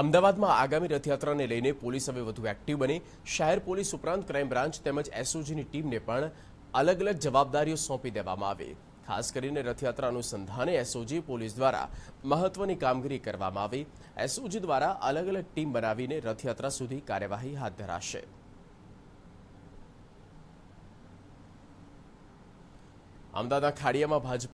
અમદાવાદમાં આગામી રથયાત્રાને લઈને પોલીસ હવે વધુ એક્ટિવ બની શહેર પોલીસ ઉપરાંત ક્રાઇમ બ્રાન્ચ તેમજ એસઓજીની ટીમને પણ અલગ અલગ જવાબદારીઓ સોંપી દેવામાં આવી ખાસ કરીને રથયાત્રા અનુસંધાને એસઓજી પોલીસ દ્વારા મહત્વની કામગીરી કરવામાં આવી એસઓજી દ્વારા અલગ અલગ ટીમ બનાવીને રથયાત્રા સુધી કાર્યવાહી હાથ ધરાશે અમદાવાદના ખાડિયામાં ભાજપ